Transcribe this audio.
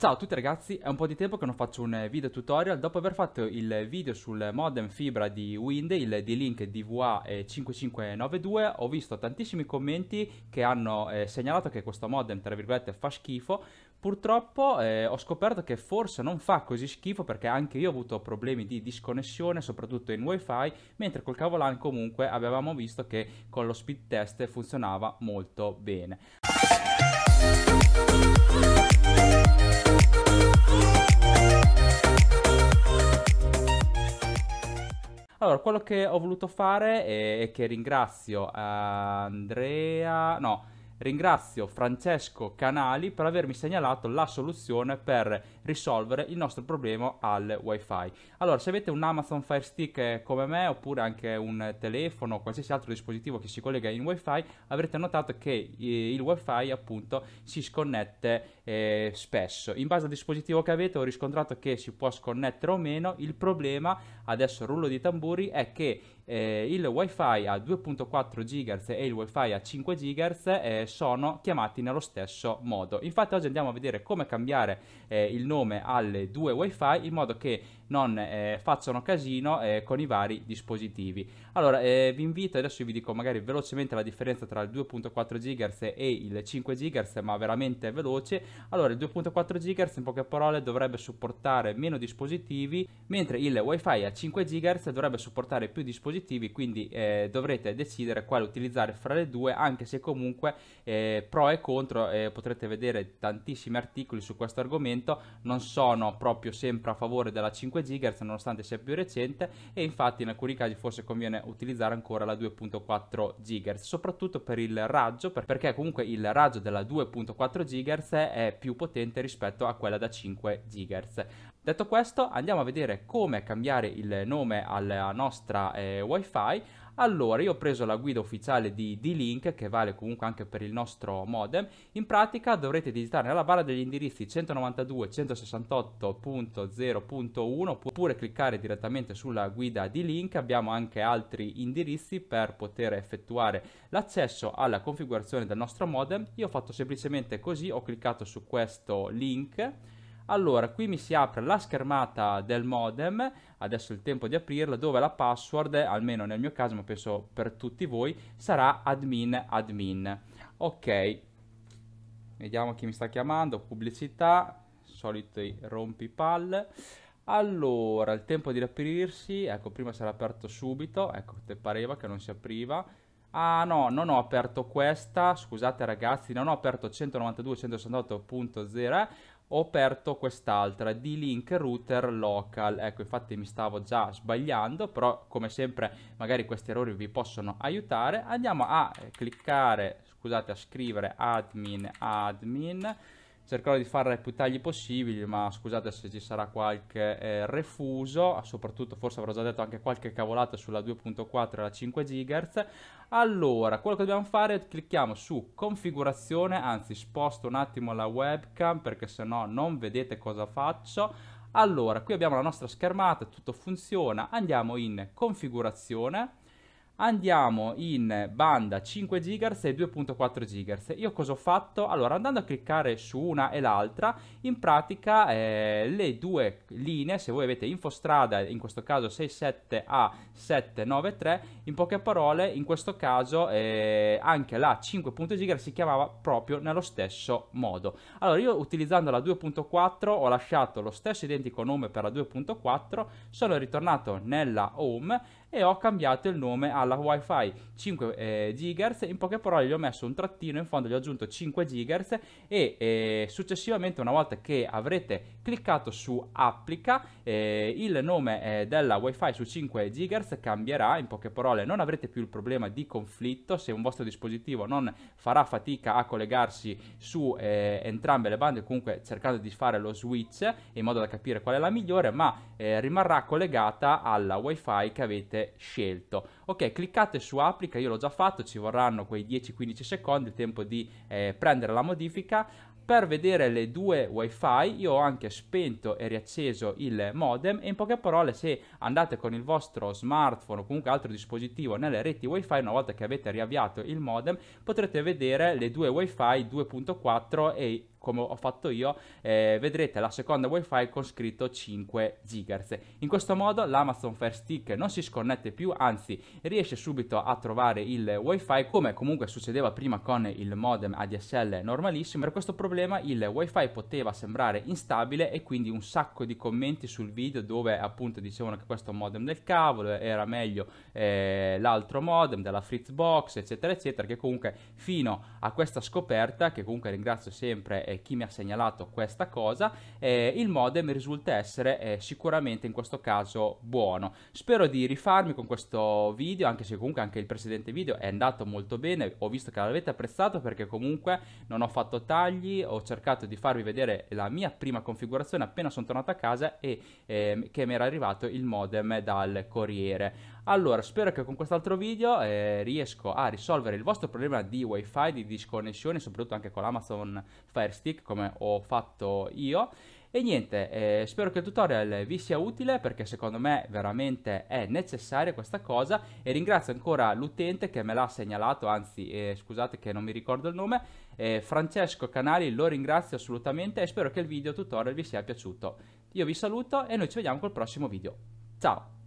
Ciao a tutti ragazzi, è un po' di tempo che non faccio un video tutorial dopo aver fatto il video sul modem fibra di Wind, il D-Link DVA5592 ho visto tantissimi commenti che hanno eh, segnalato che questo modem tra virgolette fa schifo purtroppo eh, ho scoperto che forse non fa così schifo perché anche io ho avuto problemi di disconnessione soprattutto in wifi mentre col cavo LAN comunque avevamo visto che con lo speed test funzionava molto bene Allora, quello che ho voluto fare è che ringrazio eh, Andrea, no, ringrazio Francesco Canali per avermi segnalato la soluzione per risolvere il nostro problema al wifi. Allora, se avete un Amazon Fire Stick eh, come me oppure anche un telefono o qualsiasi altro dispositivo che si collega in wifi, avrete notato che eh, il wifi appunto si sconnette eh, spesso. In base al dispositivo che avete ho riscontrato che si può sconnettere o meno, il problema adesso rullo di tamburi è che eh, il wifi a 2.4 GHz e il wifi a 5 GHz eh, sono chiamati nello stesso modo. Infatti oggi andiamo a vedere come cambiare eh, il nome alle due wifi in modo che non eh, facciano casino eh, con i vari dispositivi. Allora, eh, vi invito, adesso vi dico magari velocemente la differenza tra il 2.4 GHz e il 5 GHz, ma veramente veloce. Allora, il 2.4 GHz in poche parole dovrebbe supportare meno dispositivi, mentre il WiFi a 5 GHz dovrebbe supportare più dispositivi, quindi eh, dovrete decidere quale utilizzare fra le due, anche se comunque eh, pro e contro eh, potrete vedere tantissimi articoli su questo argomento, non sono proprio sempre a favore della 5 5 GHz nonostante sia più recente e infatti in alcuni casi forse conviene utilizzare ancora la 2.4 GHz, soprattutto per il raggio, perché comunque il raggio della 2.4 GHz è più potente rispetto a quella da 5 GHz. Detto questo, andiamo a vedere come cambiare il nome alla nostra eh, WiFi allora, io ho preso la guida ufficiale di D-Link, che vale comunque anche per il nostro modem. In pratica dovrete digitare nella barra degli indirizzi 192.168.0.1 oppure cliccare direttamente sulla guida D-Link. Abbiamo anche altri indirizzi per poter effettuare l'accesso alla configurazione del nostro modem. Io ho fatto semplicemente così, ho cliccato su questo link allora, qui mi si apre la schermata del modem, adesso è il tempo di aprirla, dove la password, almeno nel mio caso, ma penso per tutti voi, sarà admin admin. Ok, vediamo chi mi sta chiamando, pubblicità, soliti rompipalle. Allora, il tempo di riaprirsi, ecco, prima si era aperto subito, ecco, te pareva che non si apriva. Ah no, non ho aperto questa, scusate ragazzi, non ho aperto 192.168.0, ho aperto quest'altra di link router local ecco infatti mi stavo già sbagliando però come sempre magari questi errori vi possono aiutare andiamo a cliccare scusate a scrivere admin admin cercherò di fare più tagli possibili, ma scusate se ci sarà qualche eh, refuso, ah, soprattutto forse avrò già detto anche qualche cavolata sulla 2.4 e la 5 GHz. Allora, quello che dobbiamo fare, è clicchiamo su configurazione, anzi sposto un attimo la webcam perché sennò non vedete cosa faccio. Allora, qui abbiamo la nostra schermata, tutto funziona, andiamo in configurazione, andiamo in banda 5 GHz e 2.4 GHz. Io cosa ho fatto? Allora, andando a cliccare su una e l'altra, in pratica eh, le due linee, se voi avete infostrada, in questo caso 67A793, in poche parole, in questo caso eh, anche la 5.0 GHz si chiamava proprio nello stesso modo. Allora, io utilizzando la 2.4 ho lasciato lo stesso identico nome per la 2.4, sono ritornato nella home e ho cambiato il nome alla WiFi 5 eh, GHz. In poche parole, gli ho messo un trattino in fondo, gli ho aggiunto 5 GHz. E eh, successivamente, una volta che avrete cliccato su applica, eh, il nome eh, della WiFi su 5 GHz cambierà. In poche parole, non avrete più il problema di conflitto se un vostro dispositivo non farà fatica a collegarsi su eh, entrambe le bande, comunque cercando di fare lo switch in modo da capire qual è la migliore, ma eh, rimarrà collegata alla WiFi che avete avete eh, scelto. Ok, cliccate su applica, io l'ho già fatto, ci vorranno quei 10-15 secondi, il tempo di eh, prendere la modifica. Per vedere le due wifi io ho anche spento e riacceso il modem e in poche parole se andate con il vostro smartphone o comunque altro dispositivo nelle reti wifi una volta che avete riavviato il modem potrete vedere le due wifi 2.4 e come ho fatto io, eh, vedrete la seconda WiFi con scritto 5 GHz. In questo modo l'Amazon Fire Stick non si sconnette più, anzi riesce subito a trovare il WiFi come comunque succedeva prima con il modem ADSL normalissimo. Per questo problema il WiFi poteva sembrare instabile e quindi un sacco di commenti sul video dove appunto dicevano che questo modem del cavolo era meglio eh, l'altro modem della Fritzbox, eccetera, eccetera, che comunque fino a questa scoperta, che comunque ringrazio sempre eh, chi mi ha segnalato questa cosa, eh, il modem risulta essere eh, sicuramente in questo caso buono. Spero di rifarmi con questo video, anche se comunque anche il precedente video è andato molto bene, ho visto che l'avete apprezzato perché comunque non ho fatto tagli, ho cercato di farvi vedere la mia prima configurazione appena sono tornato a casa e ehm, che mi era arrivato il modem dal corriere. Allora, spero che con quest'altro video eh, riesco a risolvere il vostro problema di wifi, di disconnessione, soprattutto anche con l'Amazon Fire Stick come ho fatto io. E niente, eh, spero che il tutorial vi sia utile perché secondo me veramente è necessaria questa cosa e ringrazio ancora l'utente che me l'ha segnalato, anzi eh, scusate che non mi ricordo il nome, eh, Francesco Canali lo ringrazio assolutamente e spero che il video tutorial vi sia piaciuto. Io vi saluto e noi ci vediamo col prossimo video. Ciao!